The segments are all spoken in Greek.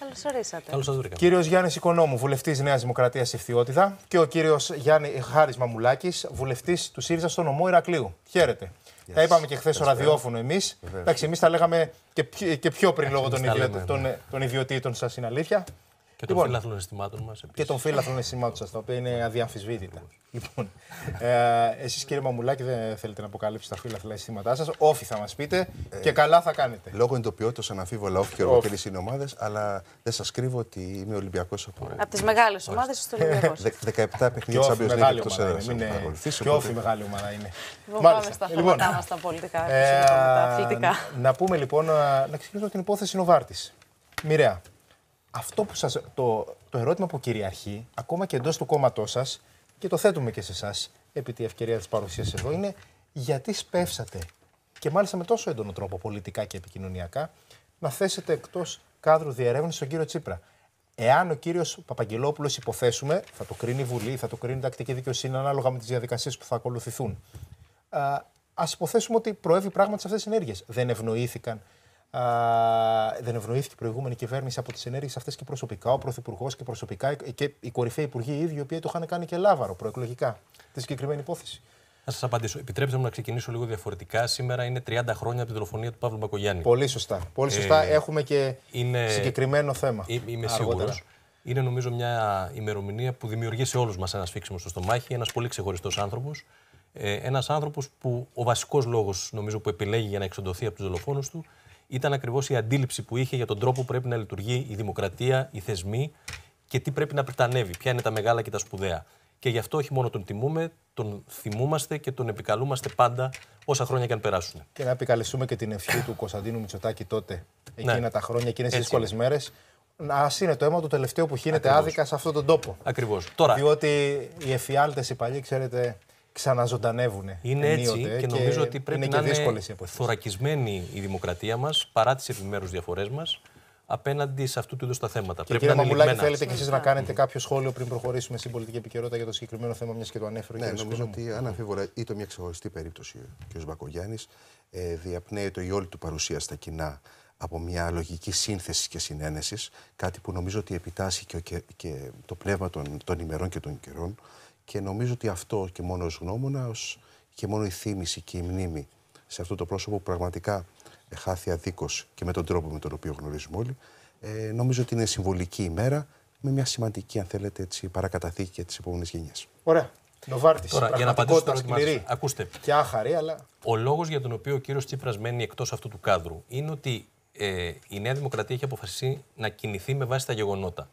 Καλώς ορίσατε. Καλώς Κύριος Γιάννης Οικονόμου, βουλευτής Νέας Δημοκρατίας Ευθυότητα και ο κύριος Γιάννη Χάρης Μαμουλάκης, βουλευτής του ΣΥΡΙΖΑ στο νομό Ηρακλείου. Χαίρετε. Τα είπαμε και χθες στο ραδιόφωνο εμείς. Εντάξει, εμείς τα λέγαμε και, πιο πριν ε, λόγω των, ναι. ιδιωτήτων σας, είναι αλήθεια. Και των λοιπόν, φίλαθλων αισθημάτων μας. Και των φίλαθλων αισθημάτων σας, τα οποία είναι αδιαμφισβήτητα. λοιπόν, ε, εσείς κύριε Μαμουλάκη, δεν θέλετε να αποκαλύψετε τα φίλαθλα αισθήματά σας. Όφη θα μας πείτε ε, και καλά θα κάνετε. Λόγω εντοπιότητας αναφίβολα, όχι και ροκέλη είναι ομάδες, αλλά δεν σας κρύβω ότι είμαι Ολυμπιακός από. Από τις μεγάλες ομάδε του Ολυμπιακού. 17 παιχνίδια τη Αμπιοσδίκη εκτό Και όφι μεγάλη ομάδα είναι. Πάμε στα λοιπόν, μας τα πολιτικά. Ε, να πούμε λοιπόν, ε, να ξεκινήσουμε την υπόθεση Νοβάρτης. Μοιραία αυτό που σας, το, το ερώτημα που κυριαρχεί, ακόμα και εντός του κόμματός σας, και το θέτουμε και σε εσάς, επί τη ευκαιρία της παρουσίας εδώ, είναι γιατί σπεύσατε και μάλιστα με τόσο έντονο τρόπο πολιτικά και επικοινωνιακά να θέσετε εκτός κάδρου διερεύνησης τον κύριο Τσίπρα. Εάν ο κύριος Παπαγγελόπουλος, υποθέσουμε, θα το κρίνει η Βουλή, θα το κρίνει η τακτική δικαιοσύνη ανάλογα με τις διαδικασίες που θα ακολουθηθούν. Α ας υποθέσουμε ότι προέβη πράγματι σε αυτές τις ενέργειες. Δεν ευνοήθηκαν δεν ευνοήθηκε η προηγούμενη κυβέρνηση από τις ενέργειες αυτές και προσωπικά, ο Πρωθυπουργός και προσωπικά και οι κορυφαίοι υπουργοί οι ίδιοι, οι οποίοι το είχαν κάνει και λάβαρο προεκλογικά τη συγκεκριμένη υπόθεση. Να σας απαντήσω. Επιτρέψτε μου να ξεκινήσω λίγο διαφορετικά. Σήμερα είναι 30 χρόνια από τη δολοφονία του Παύλου Μπακογιάννη. Πολύ σωστά. Πολύ ε, σωστά. Έχουμε και συγκεκριμένο θέμα. Ε, είμαι σίγουρος. Είναι νομίζω μια ημερομηνία που δημιουργεί σε όλους μας ένα σφίξιμο στο στομάχι, ένας πολύ ξεχωριστός άνθρωπος. Ε, ένας άνθρωπος που ο βασικός λόγος νομίζω που επιλέγει για να εξοντωθεί από τους δολοφόνους του ήταν ακριβώς η αντίληψη που είχε για τον τρόπο που πρέπει να λειτουργεί η δημοκρατία, οι θεσμοί και τι πρέπει να πρετανεύει, ποια είναι τα μεγάλα και τα σπουδαία. Και γι' αυτό όχι μόνο τον τιμούμε, τον θυμούμαστε και τον επικαλούμαστε πάντα όσα χρόνια και αν περάσουν. Και να επικαλεστούμε και την ευχή του Κωνσταντίνου Μητσοτάκη τότε, ναι. εκείνα τα χρόνια, εκείνες τις δύσκολε μέρε. Ας είναι το αίμα του τελευταίο που χύνεται άδικα σε αυτόν τον τόπο. Ακριβώς. Διότι οι εφιάλτες οι παλιοί, ξέρετε, ξαναζωντανεύουν. Είναι έτσι και, και νομίζω ότι πρέπει είναι να είναι θωρακισμένη η δημοκρατία μας παρά τις επιμέρους διαφορές μας απέναντι σε αυτού του είδους τα θέματα. Και πρέπει κύριε να θέλετε κι εσείς να κάνετε κάποιο σχόλιο πριν προχωρήσουμε στην πολιτική επικαιρότητα για το συγκεκριμένο θέμα, μιας και το ανέφερε ναι, Νομίζω ότι αν αμφίβολα ήταν μια ξεχωριστή περίπτωση ο κ. Μπακογιάννης ε, διαπνέει το η όλη του παρουσία στα κοινά από μια λογική σύνθεσης και συνένεσης, κάτι που νομίζω ότι επιτάσσει και, και, και το πνεύμα των, των ημερών και των καιρών. Και νομίζω ότι αυτό και μόνο ως γνώμονα, ως και μόνο η θύμηση και η μνήμη σε αυτό το πρόσωπο που πραγματικά χάθη αδίκως και με τον τρόπο με τον οποίο γνωρίζουμε όλοι, ε, νομίζω ότι είναι συμβολική ημέρα με μια σημαντική, αν θέλετε, έτσι, παρακαταθήκη για τις επόμενες γενιές. Ωραία. Νοβάρτης. Τώρα, για να απαντήσω σκληρή. Ακούστε. Και άχαρη, αλλά. Ο λόγος για τον οποίο ο κύριος Τσίπρας μένει εκτός αυτού του κάδρου είναι ότι ε, η Νέα Δημοκρατία έχει αποφασίσει να κινηθεί με βάση τα γεγονότα.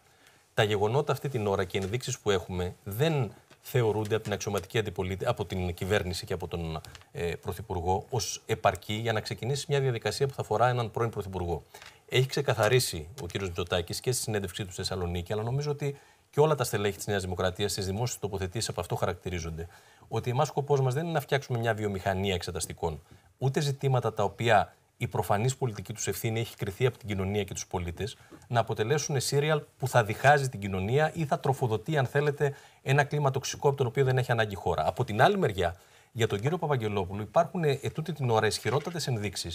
Τα γεγονότα αυτή την ώρα και οι ενδείξεις που έχουμε δεν θεωρούνται από την αξιωματική από την κυβέρνηση και από τον ε, Πρωθυπουργό ως επαρκή για να ξεκινήσει μια διαδικασία που θα αφορά έναν πρώην Πρωθυπουργό. Έχει ξεκαθαρίσει ο κ. Μητσοτάκης και στη συνέντευξή του στη Θεσσαλονίκη, αλλά νομίζω ότι και όλα τα στελέχη της Νέας Δημοκρατίας στι δημόσιες τοποθετήσεις από αυτό χαρακτηρίζονται. Ότι εμάς σκοπός μας δεν είναι να φτιάξουμε μια βιομηχανία εξεταστικών, ούτε ζητήματα τα οποία η προφανής πολιτική τους ευθύνη έχει κριθεί από την κοινωνία και τους πολίτες, να αποτελέσουν σύριαλ που θα διχάζει την κοινωνία ή θα τροφοδοτεί, αν θέλετε, ένα κλίμα τοξικό από τον οποίο δεν έχει ανάγκη η χώρα. Από την άλλη μεριά, για τον κύριο Παπαγγελόπουλο υπάρχουν ετούτη την ώρα ισχυρότατες ενδείξεις,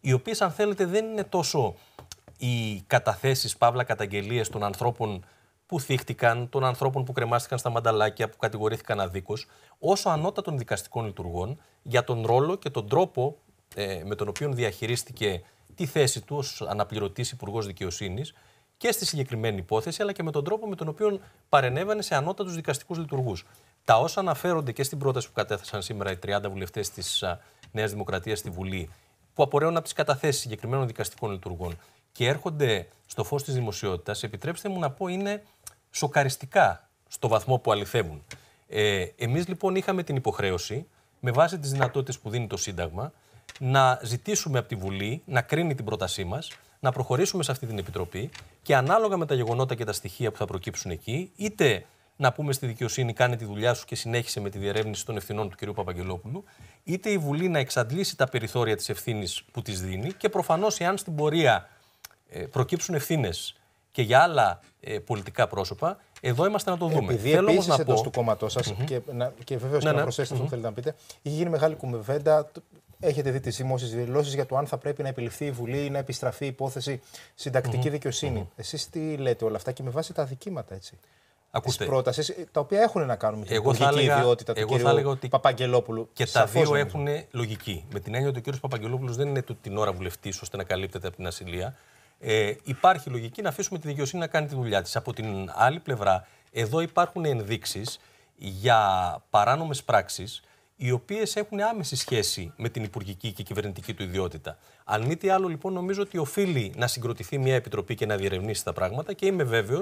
οι οποίες, αν θέλετε, δεν είναι τόσο οι καταθέσεις, παύλα καταγγελίες των ανθρώπων που θύχτηκαν, των ανθρώπων που κρεμάστηκαν στα μανταλάκια, που κατηγορήθηκαν αδίκως, όσο ανώτατων δικαστικών λειτουργών για τον ρόλο και τον τρόπο ε, με τον οποίο διαχειρίστηκε τη θέση του ως αναπληρωτής Υπουργός Δικαιοσύνης και στη συγκεκριμένη υπόθεση, αλλά και με τον τρόπο με τον οποίο παρενέβανε σε ανώτατους δικαστικούς λειτουργούς. Τα όσα αναφέρονται και στην πρόταση που κατέθεσαν σήμερα οι 30 βουλευτές της Νέας Δημοκρατίας στη Βουλή, που απορρέουν από τις καταθέσεις συγκεκριμένων δικαστικών λειτουργών και έρχονται στο φως της δημοσιότητας, επιτρέψτε μου να πω, είναι σοκαριστικά στο βαθμό που αληθεύουν. Ε, εμείς λοιπόν είχαμε την υποχρέωση, με βάση τις δυνατότητες που δίνει το Σύνταγμα, να ζητήσουμε από τη Βουλή να κρίνει την πρότασή μας, να προχωρήσουμε σε αυτή την επιτροπή και ανάλογα με τα γεγονότα και τα στοιχεία που θα προκύψουν εκεί, είτε να πούμε στη δικαιοσύνη κάνει τη δουλειά σου και συνέχισε με τη διερεύνηση των ευθυνών του κ. Παπαγγελόπουλου, είτε η Βουλή να εξαντλήσει τα περιθώρια της ευθύνης που της δίνει και προφανώς εάν στην πορεία ε, προκύψουν ευθύνες και για άλλα ε, πολιτικά πρόσωπα, εδώ είμαστε να το δούμε. Επειδή Θέλω επίσης να εντός πω... του κόμματός σας, και, να, και βεβαίως ναι, και να ναι, ναι. προσθεσετε αυτό που θέλετε να πείτε, είχε γίνει μεγάλη κουμβέντα Έχετε δει τις δημόσιες δηλώσεις για το αν θα πρέπει να επιληφθεί η Βουλή ή να επιστραφεί η υπόθεση συντακτική mm-hmm. δικαιοσύνη. mm Εσείς τι λέτε όλα αυτά και με βάση τα αδικήματα έτσι. Ακούστε. πρότασης, ε, τα οποία έχουν να κάνουν με την εγώ έλεγα, ιδιότητα του εγώ θα έλεγα Παπαγγελόπουλου. Και τα δύο νομίζω. έχουν λογική. Με την έννοια ότι ο κ. Παπαγγελόπουλος δεν είναι του την ώρα βουλευτής ώστε να καλύπτεται από την ασυλία. Ε, υπάρχει λογική να αφήσουμε τη δικαιοσύνη να κάνει τη δουλειά της. Από την άλλη πλευρά, εδώ υπάρχουν ενδείξεις για παράνομες πράξεις οι οποίες έχουν άμεση σχέση με την υπουργική και κυβερνητική του ιδιότητα. Αν μη τι άλλο, λοιπόν, νομίζω ότι οφείλει να συγκροτηθεί μια επιτροπή και να διερευνήσει τα πράγματα και είμαι βέβαιος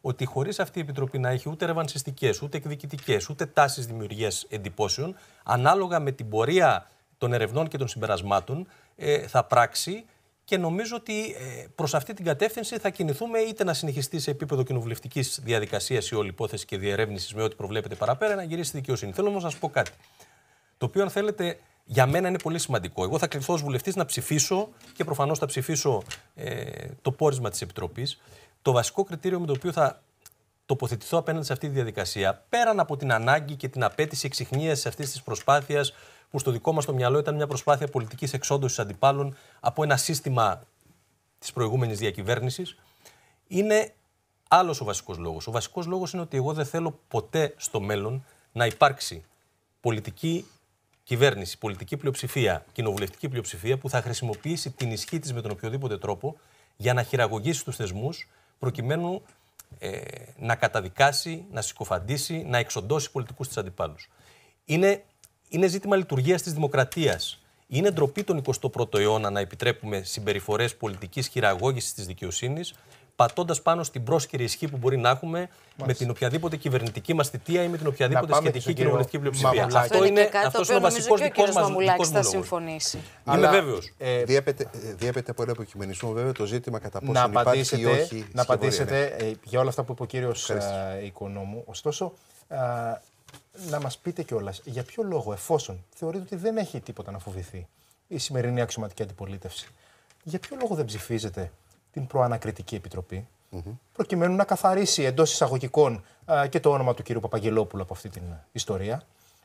ότι χωρίς αυτή η επιτροπή να έχει ούτε ρευανσιστικέ, ούτε εκδικητικές, ούτε τάσεις δημιουργίας εντυπώσεων, ανάλογα με την πορεία των ερευνών και των συμπερασμάτων, ε, θα πράξει και νομίζω ότι ε, προς αυτή την κατεύθυνση θα κινηθούμε είτε να συνεχιστεί σε επίπεδο κοινοβουλευτικής διαδικασίας η όλη υπόθεση και διερεύνησης με ό,τι προβλέπετε παραπέρα, να γυρίσει στη δικαιοσύνη. Θέλω όμως να σας πω κάτι το οποίο αν θέλετε για μένα είναι πολύ σημαντικό. Εγώ θα κληθώ ως βουλευτής να ψηφίσω και προφανώς θα ψηφίσω ε, το πόρισμα της Επιτροπής. Το βασικό κριτήριο με το οποίο θα τοποθετηθώ απέναντι σε αυτή τη διαδικασία, πέραν από την ανάγκη και την απέτηση σε αυτής της προσπάθειας, που στο δικό μας το μυαλό ήταν μια προσπάθεια πολιτικής εξόντωσης αντιπάλων από ένα σύστημα της προηγούμενης διακυβέρνησης, είναι άλλος ο βασικός λόγος. Ο βασικός λόγος είναι ότι εγώ δεν θέλω ποτέ στο μέλλον να υπάρξει πολιτική κυβέρνηση, πολιτική πλειοψηφία, κοινοβουλευτική πλειοψηφία που θα χρησιμοποιήσει την ισχύ της με τον οποιοδήποτε τρόπο για να χειραγωγήσει τους θεσμούς προκειμένου ε, να καταδικάσει, να συκοφαντήσει, να εξοντώσει πολιτικούς της αντιπάλους. Είναι, είναι ζήτημα λειτουργίας της δημοκρατίας. Είναι ντροπή τον 21ο αιώνα να επιτρέπουμε συμπεριφορές πολιτικής χειραγώγησης της δικαιοσύνης πατώντας πάνω στην πρόσκαιρη ισχύ που μπορεί να έχουμε Μάλιστα. με την οποιαδήποτε κυβερνητική μας θητεία ή με την οποιαδήποτε σχετική κοινοβουλευτική πλειοψηφία. Αυτό είναι, αυτός ο βασικό δικός μας λόγο. θα συμφωνήσει. Είμαι βέβαιος. Ε, διέπεται από ένα υποκειμενισμό, βέβαια, το ζήτημα κατά πόσο υπάρχει ή όχι. Να απαντήσετε ναι. ε, για όλα αυτά που είπε ο κύριος ε, Οικονόμου. Ωστόσο, να μας πείτε κιόλας για ποιο λόγο, εφόσον θεωρείτε ότι δεν έχει τίποτα να φοβηθεί η σημερινή αξιωματική αντιπολίτευση, για ποιο λόγο δεν ψηφίζετε την Προανακριτική Επιτροπή, mm-hmm. προκειμένου να καθαρίσει εντός εισαγωγικών και το όνομα του κ. Παπαγγελόπουλου από αυτή την ιστορία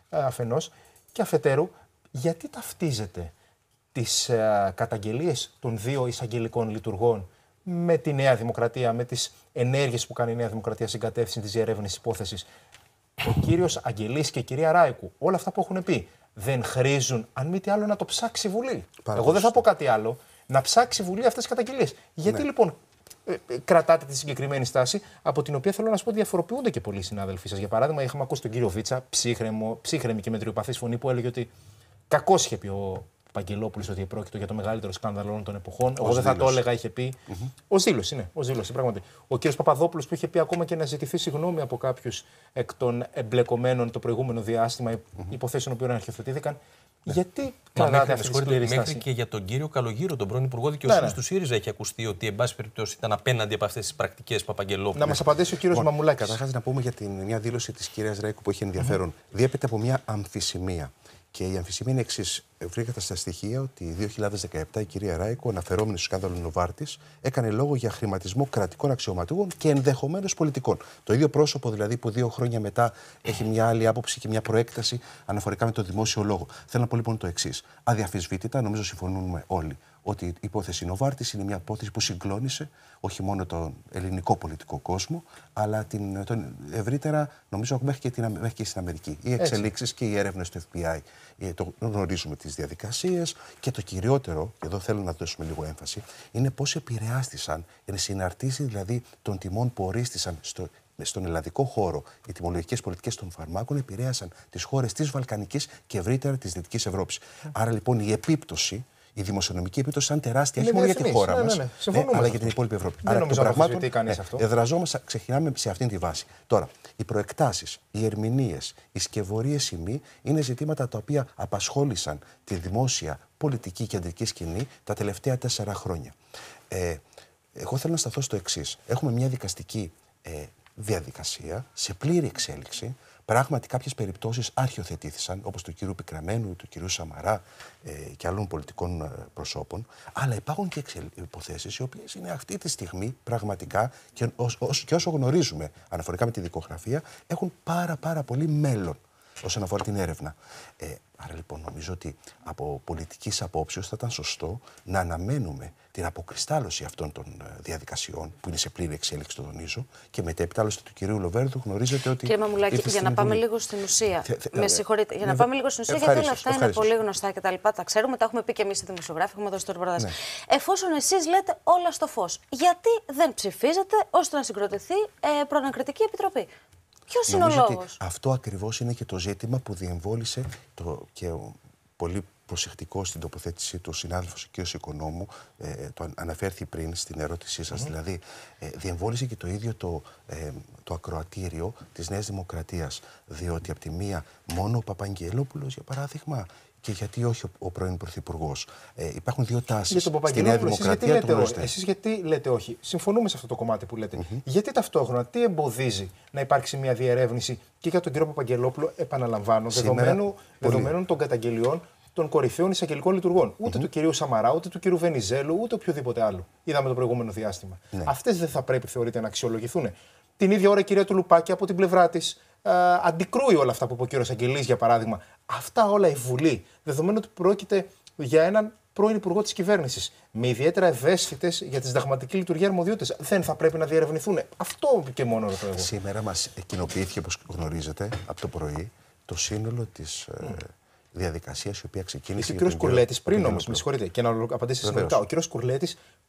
αφενός. Και αφετέρου, γιατί ταυτίζεται τις καταγγελίες των δύο εισαγγελικών λειτουργών με τη Νέα Δημοκρατία, με τις ενέργειες που κάνει η Νέα Δημοκρατία στην κατεύθυνση της διερεύνησης υπόθεσης. Ο κύριος Αγγελής και η κυρία Ράικου, όλα αυτά που έχουν πει, δεν χρήζουν, αν μη τι άλλο, να το ψάξει η Βουλή. Εγώ δεν θα πω κάτι άλλο να ψάξει η Βουλή αυτές τις καταγγελίες. Γιατί ναι. λοιπόν ε, ε, κρατάτε τη συγκεκριμένη στάση, από την οποία θέλω να σα πω διαφοροποιούνται και πολλοί συνάδελφοί σας. Για παράδειγμα, είχαμε ακούσει τον κύριο Βίτσα, ψύχρεμο, ψύχρεμη και μετριοπαθής φωνή, που έλεγε ότι κακό είχε πει ο Παγκελόπουλος ότι πρόκειτο για το μεγαλύτερο σκάνδαλο όλων των εποχών. Ως Εγώ δεν θα το έλεγα, είχε πει. Ο Ζήλο είναι. Ο Ζήλο, πράγματι. Ο κύριος Παπαδόπουλος που είχε πει ακόμα και να ζητηθεί συγγνώμη από κάποιους εκ των εμπλεκομένων το προηγούμενο υποθέσεων που αρχιοθετήθηκαν. Ναι. Γιατί Μέχρι, αυτή μέχρι και για τον κύριο Καλογύρο, τον πρώην Υπουργό ναι, Δικαιοσύνης ναι. του ΣΥΡΙΖΑ, έχει ακουστεί ότι εν πάση περιπτώσει ήταν απέναντι από αυτές τις πρακτικές Παπαγγελόπουλου. Να μας απαντήσει ο κύριος Μαμουλάκης. Καταρχάς, να πούμε για την, μια δήλωση της κυρίας Ρέκου που έχει ενδιαφέρον. Διέπεται από μια αμφισημία. Και η αμφισημία είναι εξής. Βρήκατε στα στοιχεία ότι 2017 η κυρία Ράικο, αναφερόμενη στο σκάνδαλο Νοβάρτης, έκανε λόγο για χρηματισμό κρατικών αξιωματούχων και ενδεχομένως πολιτικών. Το ίδιο πρόσωπο δηλαδή που δύο χρόνια μετά έχει μια άλλη άποψη και μια προέκταση αναφορικά με το δημόσιο λόγο. Θέλω να πω λοιπόν το εξής. Αδιαφυσβήτητα, νομίζω συμφωνούμε όλοι ότι η υπόθεση Νοβάρτης είναι μια υπόθεση που συγκλώνησε όχι μόνο τον ελληνικό πολιτικό κόσμο, αλλά την, ευρύτερα, νομίζω, μέχρι και, την, μέχρι και στην Αμερική. Οι εξελίξεις και οι έρευνες του FBI. Ε, το γνωρίζουμε τις διαδικασίες. Και το κυριότερο, και εδώ θέλω να δώσουμε λίγο έμφαση, είναι πώς επηρεάστησαν είναι συναρτήσει δηλαδή των τιμών που ορίστησαν στο, στον ελλαδικό χώρο οι τιμολογικές πολιτικές των φαρμάκων επηρέασαν τις χώρες της Βαλκανικής και ευρύτερα της Δυτικής Ευρώπης. Ε. Άρα λοιπόν η επίπτωση η δημοσιονομική επίπτωση σαν τεράστια, ναι, όχι μόνο ναι, για τη χώρα ναι, μας, ε, αλλά για την υπόλοιπη Ευρώπη. Δεν Άρα, νομίζω πραγμάτων, κανείς ε, αυτό. Εδραζόμαστε, ξεκινάμε σε αυτήν τη βάση. Τώρα, οι προεκτάσεις, οι ερμηνείες, οι σκευωρίες ημί, είναι ζητήματα τα οποία απασχόλησαν τη δημόσια πολιτική κεντρική σκηνή τα τελευταία τέσσερα χρόνια. Ε, εγώ θέλω να σταθώ στο εξής. Έχουμε μια δικαστική ε, διαδικασία σε πλήρη εξέλιξη. Πράγματι, κάποιες περιπτώσεις αρχιοθετήθησαν, όπως του κυρίου Πικραμένου, του κυρίου Σαμαρά ε, και άλλων πολιτικών ε, προσώπων. Αλλά υπάρχουν και υποθέσεις, οι οποίες είναι αυτή τη στιγμή πραγματικά και, και όσο γνωρίζουμε αναφορικά με τη δικογραφία, έχουν πάρα, πάρα πολύ μέλλον όσον αφορά την έρευνα. Ε, άρα λοιπόν νομίζω ότι από πολιτικής απόψεως θα ήταν σωστό να αναμένουμε την αποκριστάλλωση αυτών των ε, διαδικασιών που είναι σε πλήρη εξέλιξη, το τονίζω, και μετέπειτα άλλωστε του κυρίου Λοβέρδου γνωρίζετε ότι. Κύριε Μαμουλάκη, για να πάμε λίγο στην ουσία. με ε, συγχωρείτε, για να ναι, πάμε λίγο στην ουσία, γιατί όλα αυτά είναι πολύ γνωστά και τα λοιπά. Τα ξέρουμε, τα έχουμε πει και εμείς οι δημοσιογράφοι, έχουμε δώσει το ρεπορτάζ. Ναι. Εφόσον εσείς λέτε όλα στο φως, γιατί δεν ψηφίζετε ώστε να συγκροτηθεί ε, επιτροπή. Ποιος είναι ο Αυτό ακριβώς είναι και το ζήτημα που διεμβόλησε το, και ο πολύ προσεκτικός στην τοποθέτησή του ο συνάδελφο κ. Οικονόμου, ε, ε, το αναφέρθηκε πριν στην ερώτησή σας. Δηλαδή, ε, διεμβόλησε και το ίδιο το, ε, το ακροατήριο της Νέας Δημοκρατίας. Διότι, από τη μία, μόνο ο Παπαγγελόπουλος, για παράδειγμα, και γιατί όχι ο πρώην Πρωθυπουργός. Ε, υπάρχουν δύο τάσεις. Στην Νέα Δημοκρατία εσείς γιατί, λέτε, γιατί λέτε όχι. Συμφωνούμε σε αυτό το κομμάτι που λετε Γιατί ταυτόχρονα, τι εμποδίζει να υπάρξει μια διερεύνηση και για τον κύριο Παπαγγελόπουλο, επαναλαμβάνω, Σήμερα, δεδομένου, δεδομένων των καταγγελιών των κορυφαίων εισαγγελικών λειτουργών. Ούτε mm-hmm. του κυρίου Σαμαρά, ούτε του κυρίου Βενιζέλου, ούτε οποιοδήποτε άλλο. Είδαμε το προηγούμενο διάστημα. Ναι. Αυτές δεν θα πρέπει, θεωρείται, να αξιολογηθούν. Την ίδια ώρα η κυρία Τουλουπάκη από την πλευρά της ε, αντικρούει όλα αυτά που είπε ο κύριος Αγγελής, για παράδειγμα. Αυτά όλα η Βουλή, δεδομένου ότι πρόκειται για έναν πρώην υπουργό της κυβέρνησης, με ιδιαίτερα ευαίσθητες για τη συνταγματική λειτουργία αρμοδιότητες, δεν θα πρέπει να διερευνηθούν. Αυτό και μόνο ρωτώ εγώ. Σήμερα μας κοινοποιήθηκε, όπως γνωρίζετε, από το πρωί το σύνολο της. Mm ε, διαδικασίας η οποία ξεκίνησε. Και ο κ. Κουρλέτη πριν όμω, με συγχωρείτε, και να απαντήσετε συνολικά. Ο κ. Κουρλέτη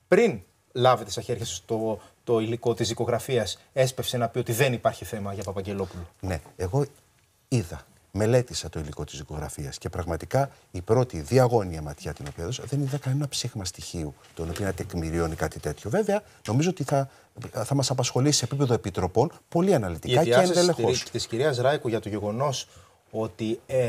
πριν λάβετε στα χέρια σας το, το υλικό της δικογραφία, έσπευσε να πει ότι δεν υπάρχει θέμα για Παπαγγελόπουλο. Ναι, εγώ είδα, μελέτησα το υλικό της δικογραφία και πραγματικά η πρώτη διαγώνια ματιά την οποία έδωσα δεν είδα κανένα ψήγμα στοιχείου το οποίο να τεκμηριώνει κάτι τέτοιο. Βέβαια, νομίζω ότι θα, θα μας απασχολήσει σε επίπεδο επιτροπών πολύ αναλυτικά και ενδελεχώ. Η της κυρίας Ράικου για το γεγονός ότι ε,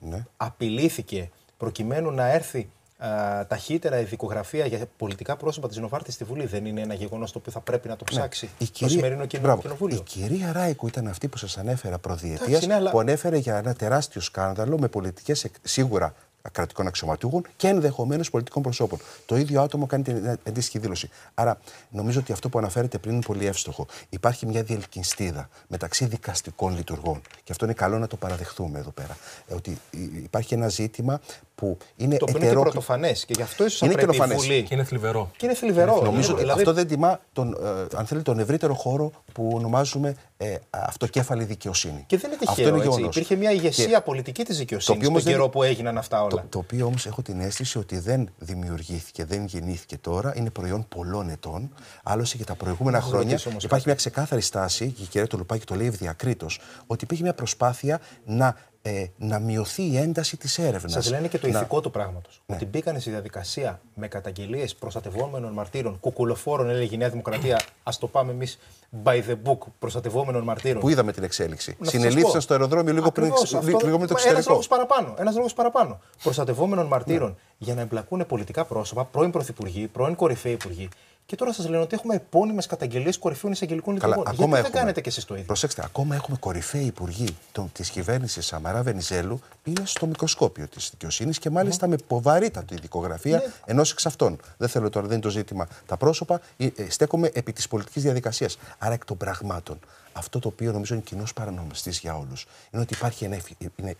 ναι. απειλήθηκε προκειμένου να έρθει α, ταχύτερα η δικογραφία για πολιτικά πρόσωπα της Νοβάρτη στη Βουλή δεν είναι ένα γεγονός το οποίο θα πρέπει να το ναι. ψάξει η κυρία... το σημερινό κοινό... κοινοβούλιο. Η κυρία Ράικο ήταν αυτή που σας ανέφερα προδιετία ναι, που ανέφερε για ένα τεράστιο σκάνδαλο με πολιτικές σίγουρα κρατικών αξιωματούχων και ενδεχομένως πολιτικών προσώπων. Το ίδιο άτομο κάνει την αντίστοιχη δήλωση. Άρα, νομίζω ότι αυτό που αναφέρετε πριν είναι πολύ εύστοχο. Υπάρχει μια διελκυνστίδα μεταξύ δικαστικών λειτουργών. Και αυτό είναι καλό να το παραδεχθούμε εδώ πέρα. Ε, ότι υπάρχει ένα ζήτημα που είναι το εταιρό... είναι πρωτοφανές και γι' αυτό ίσως πρέπει η Βουλή. Και είναι θλιβερό. Και είναι θλιβερό. Νομίζω ε, ότι δηλαδή- αυτό δεν τιμά τον, ε, αν θέλει, τον ευρύτερο χώρο που ονομάζουμε ε, αυτοκέφαλη δικαιοσύνη. Και δεν είναι τυχαίο. είναι έτσι. Υπήρχε μια ηγεσία πολιτική της δικαιοσύνη τον καιρό που έγιναν αυτά όλα. Το, οποίο όμως έχω την αίσθηση ότι δεν δημιουργήθηκε, δεν γεννήθηκε τώρα. Είναι προϊόν πολλών ετών. Άλλωστε και τα προηγούμενα χρόνια όμως υπάρχει μια ξεκάθαρη στάση, και η κυρία Τολουπάκη το λέει ευδιακρίτω, ότι υπήρχε μια προσπάθεια να ε, να μειωθεί η ένταση της έρευνας. Σας λένε και το να... ηθικό του πράγματος. Ναι. Ότι μπήκανε στη διαδικασία με καταγγελίες προστατευόμενων μαρτύρων, κουκουλοφόρων, έλεγε η Νέα Δημοκρατία. Ας το πάμε εμείς by the book προστατευόμενων μαρτύρων. Που είδαμε την εξέλιξη. Συνελήφθησαν στο αεροδρόμιο λίγο πριν με το εξωτερικό. Ένα λόγο παραπάνω. Ένας λόγος παραπάνω. Προστατευόμενων μαρτύρων ναι. για να εμπλακούν πολιτικά πρόσωπα, πρώην πρωθυπουργοί, πρώην κορυφαίοι υπουργοί. Και τώρα σας λένε ότι έχουμε επώνυμες καταγγελίες κορυφαίων εισαγγελικών λειτουργών. Καλά, Γιατί δεν κάνετε κι εσείς το ίδιο. Προσέξτε, ακόμα έχουμε κορυφαίοι υπουργοί της κυβέρνησης Σαμαρά Βενιζέλου πήρε στο μικροσκόπιο της δικαιοσύνης και μάλιστα με ποβαρύτατη ειδικογραφία mm. Ναι. ενός εξ αυτών. Δεν θέλω τώρα, δεν είναι το ζήτημα τα πρόσωπα. Ε, ε, στέκομαι επί της πολιτικής διαδικασίας. Άρα εκ των πραγμάτων αυτό το οποίο νομίζω είναι κοινός παρανομιστής για όλους. Είναι ότι υπάρχει ένα, ε,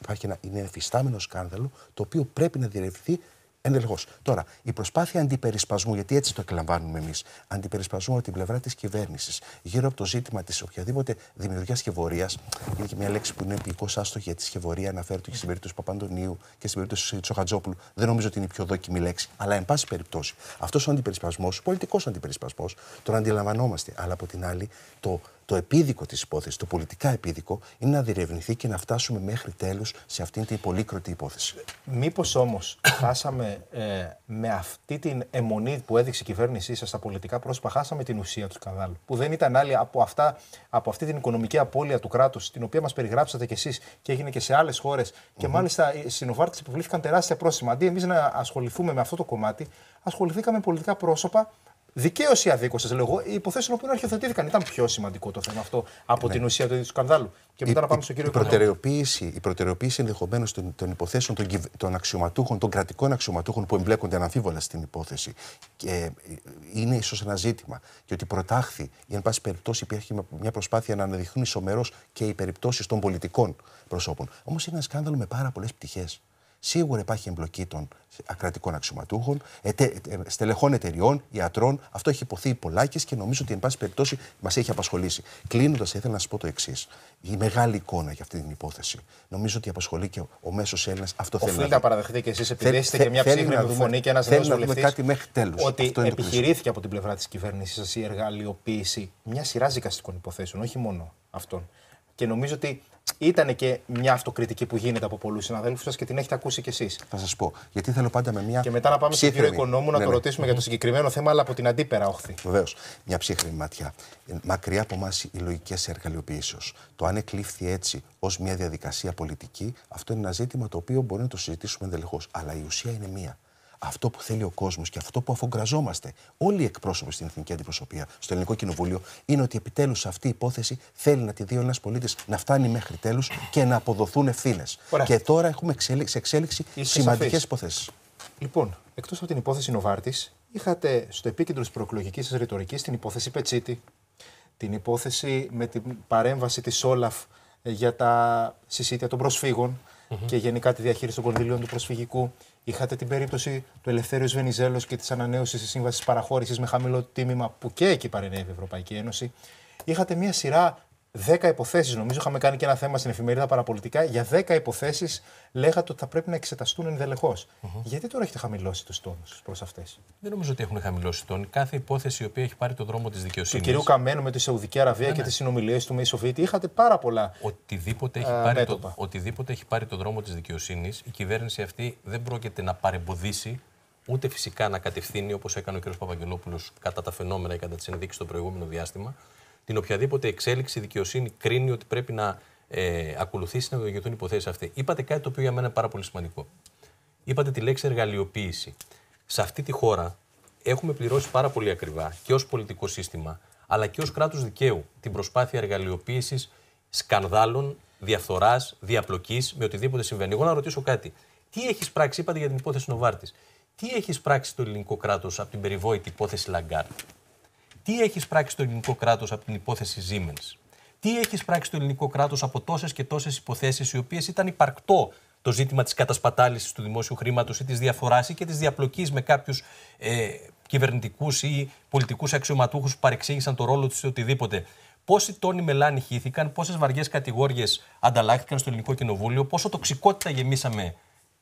υπάρχει ένα είναι εφιστάμενο σκάνδαλο το οποίο πρέπει να διερευνηθεί Ενεργώ. Τώρα, η προσπάθεια αντιπερισπασμού, γιατί έτσι το εκλαμβάνουμε εμείς, αντιπερισπασμού από την πλευρά της κυβέρνησης γύρω από το ζήτημα της οποιαδήποτε δημιουργίας σχεβορία. είναι και μια λέξη που είναι επικό άστοχη για τη σχεβορία, αναφέρεται και στην περίπτωση του Παπαντονίου και στην περίπτωση του Χατζόπουλου. Δεν νομίζω ότι είναι η πιο δόκιμη λέξη, αλλά εν πάση περιπτώσει αυτός ο αντιπερισπασμός, πολιτικός αντιπερισπασμός, τον αντιλαμβανόμαστε. Αλλά από την άλλη, το το επίδικο της υπόθεσης, το πολιτικά επίδικο, είναι να διερευνηθεί και να φτάσουμε μέχρι τέλους σε αυτήν την πολύκροτη υπόθεση. Μήπως όμως χάσαμε ε, με αυτή την αιμονή που έδειξε η κυβέρνησή σας στα πολιτικά πρόσωπα, χάσαμε την ουσία του σκανδάλου. Που δεν ήταν άλλη από, αυτά, από αυτή την οικονομική απώλεια του κράτους, την οποία μας περιγράψατε κι εσείς και έγινε και σε άλλες χώρες. Mm-hmm. Και μάλιστα οι συνοβάρτε υποβλήθηκαν τεράστια πρόστιμα. Αντί εμείς να ασχοληθούμε με αυτό το κομμάτι, ασχοληθήκαμε πολιτικά πρόσωπα Δικαίω ή αδίκω, σα λέω εγώ, οι υποθέσεις που αρχιοθετήθηκαν ήταν πιο σημαντικό το θέμα αυτό από ναι. την ουσία του σκανδάλου. Και μετά να πάμε στον κύριο προτεραιοποίηση, Η προτεραιοποίηση ενδεχομένως των, των, υποθέσεων των, των, αξιωματούχων, των κρατικών αξιωματούχων που εμπλέκονται αναμφίβολα στην υπόθεση, και, ε, είναι ίσως ένα ζήτημα. Και ότι προτάχθη, ή εν πάση περιπτώσει υπήρχε μια προσπάθεια να αναδειχθούν ισομερό και οι περιπτώσεις των πολιτικών προσώπων. Όμως είναι ένα σκάνδαλο με πάρα πολλές πτυχές. Σίγουρα υπάρχει εμπλοκή των ακρατικών αξιωματούχων, ε, στελεχών εταιριών, ιατρών. Αυτό έχει υποθεί πολλάκις και νομίζω ότι, εν πάση περιπτώσει, μας έχει απασχολήσει. Κλείνοντας, ήθελα να σας πω το εξής. Η μεγάλη εικόνα για αυτή την υπόθεση. Νομίζω ότι απασχολεί και ο μέσος Έλληνας αυτό θέλει. Οφείλετε να παραδεχτείτε και εσείς, επειδή είστε και μια ψύχρεμη φωνή και ένας να δούμε κάτι μέχρι τέλους. Ότι επιχειρήθηκε από την πλευρά της κυβέρνησης σα η εργαλειοποίηση μια σειρά δικαστικών υποθέσεων, όχι μόνο αυτών. Και νομίζω ότι ήταν και μια αυτοκριτική που γίνεται από πολλούς συναδέλφους σας και την έχετε ακούσει κι εσείς. Θα σας πω. Γιατί θέλω πάντα με μια. Και μετά να πάμε στον κύριο Οικονόμου να το ναι, ναι. ρωτησουμε για το συγκεκριμένο θέμα, αλλά από την αντίπερα όχθη. Βεβαίως. Μια ψύχρεμη ματιά. Μακριά από εμάς οι λογικές εργαλειοποιήσεω. Το αν εκλήφθη έτσι ως μια διαδικασία πολιτική, αυτό είναι ένα ζήτημα το οποίο μπορεί να το συζητήσουμε εντελεχώ. Αλλά η ουσία είναι μία αυτό που θέλει ο κόσμος και αυτό που αφογκραζόμαστε όλοι οι εκπρόσωποι στην Εθνική Αντιπροσωπεία, στο Ελληνικό Κοινοβούλιο, είναι ότι επιτέλους αυτή η υπόθεση θέλει να τη δει ο ένα πολίτης να φτάνει μέχρι τέλους και να αποδοθούν ευθύνες. Και τώρα έχουμε σε εξέλιξη σημαντικές υποθέσεις. Λοιπόν, εκτός από την υπόθεση Νοβάρτης, είχατε στο επίκεντρο της προεκλογικής σας ρητορικής την υπόθεση Πετσίτη, την υπόθεση με την παρέμβαση της Όλαφ ε, για τα συσίτια των προσφυγων και γενικά τη διαχείριση των κονδυλίων του προσφυγικού. Είχατε την περίπτωση του Ελευθέριος Βενιζέλος και της ανανέωσης της σύμβασης παραχώρησης με χαμηλό τίμημα που και εκεί παρενέβη η Ευρωπαϊκή Ένωση. Είχατε μια σειρά 10 υποθέσεις. Νομίζω είχαμε κάνει και ένα θέμα στην εφημερίδα Παραπολιτικά. Για 10 υποθέσεις λέγατε ότι θα πρέπει να εξεταστουν ενδελεχω ενδελεχώς. Mm-hmm. Γιατί τώρα έχετε χαμηλώσει τους τόνους προς αυτές. Δεν νομίζω ότι έχουν χαμηλώσει τον. Κάθε υπόθεση η οποία έχει πάρει τον δρόμο της δικαιοσύνης. Του κυρίου Καμένου με τη Σαουδική Αραβία ναι, και ναι. τις συνομιλίες του με Σοβίτη. είχατε πάρα πολλά. Οτιδήποτε ε, έχει, α, πάρει το, οτιδήποτε έχει πάρει τον δρόμο της δικαιοσύνης, η κυβέρνηση αυτή δεν πρόκειται να παρεμποδίσει ούτε φυσικά να κατευθύνει όπως έκανε ο κ. Παπαγγελόπουλος κατά τα φαινόμενα ή κατά τις ενδείξεις το προηγούμενο διάστημα την οποιαδήποτε εξέλιξη δικαιοσύνη κρίνει ότι πρέπει να ε, ακολουθήσει να δημιουργηθούν υποθέσεις αυτές. Είπατε κάτι το οποίο για μένα είναι πάρα πολύ σημαντικό. Είπατε τη λέξη εργαλειοποίηση. Σε αυτή τη χώρα έχουμε πληρώσει πάρα πολύ ακριβά και ως πολιτικό σύστημα, αλλά και ως κράτος δικαίου την προσπάθεια εργαλειοποίησης σκανδάλων, διαφθοράς, διαπλοκής με οτιδήποτε συμβαίνει. Εγώ να ρωτήσω κάτι. Τι έχεις πράξει, είπατε για την υπόθεση Νοβάρτης. Τι έχεις πράξει το ελληνικό κράτος από την περιβόητη υπόθεση Λαγκάρτ. Τι έχεις πράξει το ελληνικό κράτος από την υπόθεση Siemens. Τι έχεις πράξει το ελληνικό κράτος από τόσες και τόσες υποθέσεις, οι οποίες ήταν υπαρκτό το ζήτημα της κατασπατάλησης του δημόσιου χρήματος ή της διαφορά ή και της διαπλοκής με κάποιους ε, κυβερνητικούς ή πολιτικούς αξιωματούχους που παρεξήγησαν το ρόλο τους ή οτιδήποτε. Πόσοι τόνοι μελάνη χύθηκαν, πόσες βαριές κατηγορίε ανταλλάχθηκαν στο ελληνικό κοινοβούλιο, πόσο τοξικότητα γεμίσαμε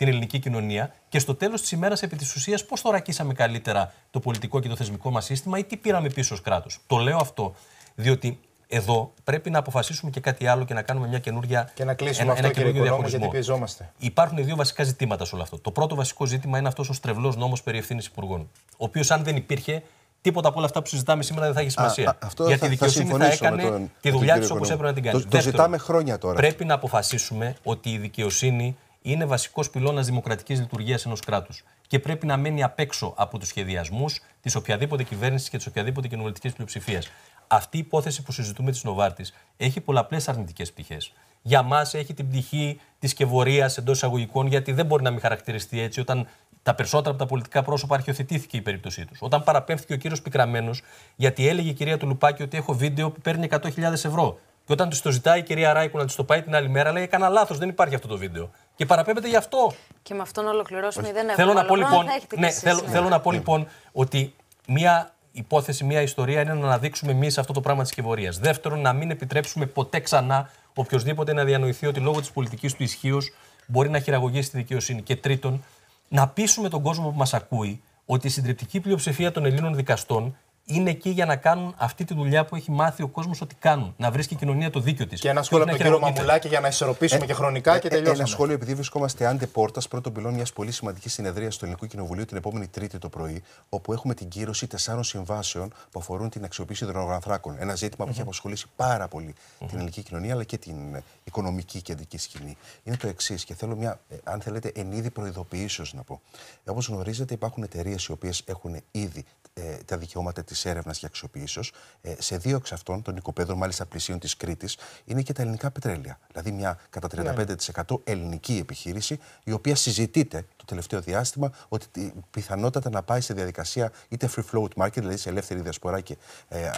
την ελληνική κοινωνία και στο τέλος της ημέρας, επί της ουσίας, πώς θωρακίσαμε καλύτερα το πολιτικό και το θεσμικό μας σύστημα ή τι πήραμε πίσω ως κράτος. Το λέω αυτό, διότι εδώ πρέπει να αποφασίσουμε και κάτι άλλο και να κάνουμε μια καινούργια. και να κλείσουμε ένα, αυτό ένα καινούργιο διαχωρισμό. Γιατί πιεζόμαστε. Υπάρχουν δύο βασικά ζητήματα σε όλο αυτό. Το πρώτο βασικό ζήτημα είναι αυτός ο στρεβλός νόμος περί ευθύνης υπουργών, ο οποίος αν δεν υπήρχε, τίποτα από όλα αυτά που συζητάμε σήμερα δεν θα έχει σημασία. Α, αυτό Γιατί η δικαιοσύνη θα, θα έκανε τον, τη δουλειά της όπως έπρεπε να την κάνει. Το, το, το ζητάμε χρόνια τώρα. Πρέπει να αποφασίσουμε ότι η δικαιοσύνη είναι βασικός πυλώνας δημοκρατικής λειτουργίας ενός κράτους και πρέπει να μένει απ' έξω από τους σχεδιασμούς της οποιαδήποτε κυβέρνησης και της οποιαδήποτε κοινοβουλευτικής πλειοψηφίας. Αυτή η υπόθεση που συζητούμε της Νοβάρτης έχει πολλαπλές αρνητικές πτυχές. Για μας έχει την πτυχή της σκευωρία εντός εισαγωγικών, γιατί δεν μπορεί να μην χαρακτηριστεί έτσι όταν τα περισσότερα από τα πολιτικά πρόσωπα αρχιοθετήθηκε η περίπτωσή τους. Όταν παραπέμφθηκε ο κύριος Πικραμένος, γιατί έλεγε η κυρία του ότι έχω βίντεο που παίρνει 100.000 ευρώ. Και όταν του το ζητάει η κυρία Ράικου να της το πάει την άλλη μέρα, λέει: Έκανα λάθος, δεν υπάρχει αυτό το βίντεο και παραπέμπεται γι' αυτό. Και με αυτό να ολοκληρώσουμε, δεν έχουμε θέλω να πω, λοιπόν, ναι, θέλω, ναι. θέλω να πω λοιπόν ότι μία υπόθεση, μία ιστορία είναι να αναδείξουμε εμείς αυτό το πράγμα της κυβορίας. Δεύτερον, να μην επιτρέψουμε ποτέ ξανά οποιοδήποτε να διανοηθεί ότι λόγω της πολιτικής του ισχύως μπορεί να χειραγωγήσει τη δικαιοσύνη. Και τρίτον, να πείσουμε τον κόσμο που μας ακούει ότι η συντριπτική πλειοψηφία των Ελλήνων δικαστών είναι εκεί για να κάνουν αυτή τη δουλειά που έχει μάθει ο κόσμος ότι κάνουν. Να βρίσκει η κοινωνία το δίκιο της. Και ένα σχόλιο από τον κύριο Μαμουλάκη για να ισορροπήσουμε ε, και χρονικά ε, και ε, τελειώσουμε. Ένα σχόλιο, επειδή βρισκόμαστε άντε πόρτας πρώτων πυλών μιας πολύ σημαντικής συνεδρίας του ελληνικό Κοινοβουλίου την επόμενη Τρίτη το πρωί, όπου έχουμε την κύρωση τεσσάρων συμβάσεων που αφορούν την αξιοποίηση υδρογοναθράκων. Ένα ζήτημα που έχει απασχολήσει πάρα πολύ την ελληνική κοινωνία αλλά και την ε, οικονομική κεντρική σκηνή. Είναι το εξής και θέλω μια, ε, αν θέλετε, εν είδη προειδοποιήσεως να πω. Όπως γνωρίζετε, υπάρχουν εταιρείες οι οποίες έχουν ήδη ε, τα δικαιώματα της έρευνας και αξιοποιήσεως. Ε, σε δύο εξ αυτών, των οικοπαίδων, μάλιστα πλησίων της Κρήτης, είναι και τα ελληνικά πετρέλαια. Δηλαδή, μια κατά 35% ναι. ελληνική επιχείρηση, η οποία συζητείται το τελευταίο διάστημα ότι πιθανότατα να πάει σε διαδικασία είτε free float market, δηλαδή σε ελεύθερη διασπορά και ε,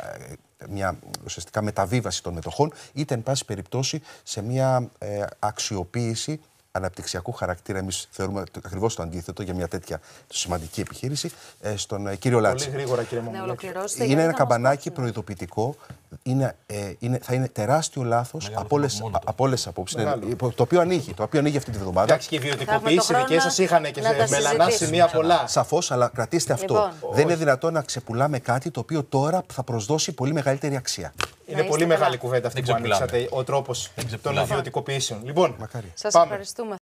μια ουσιαστικά μεταβίβαση των μετοχών, είτε εν πάση περιπτώσει σε μια αξιοποίηση αναπτυξιακού χαρακτήρα, εμείς θεωρούμε ακριβώς το αντίθετο για μια τέτοια σημαντική επιχείρηση, ε, στον ε, κύριο Λάτση. Πολύ γρήγορα, κύριε Είναι ένα καμπανάκι προειδοποιητικό. Είναι, ε, είναι, θα είναι τεράστιο λάθος από όλες τις απόψεις. Το οποίο ανοίγει. Το οποίο ανοίγει αυτή τη βδομάδα. Εντάξει, και οι ιδιωτικοποιήσει δικέ σα είχαν και σε μελανά σημεία πολλά. Σαφώς, αλλά κρατήστε αυτό. Λοιπόν. Δεν είναι δυνατόν να ξεπουλάμε κάτι το οποίο τώρα θα προσδώσει πολύ μεγαλύτερη αξία. Είναι πολύ μεγάλη κουβέντα αυτή που ανοίξατε. Ο τρόπος των ιδιωτικοποιήσεων. Λοιπόν, σα ευχαριστούμε.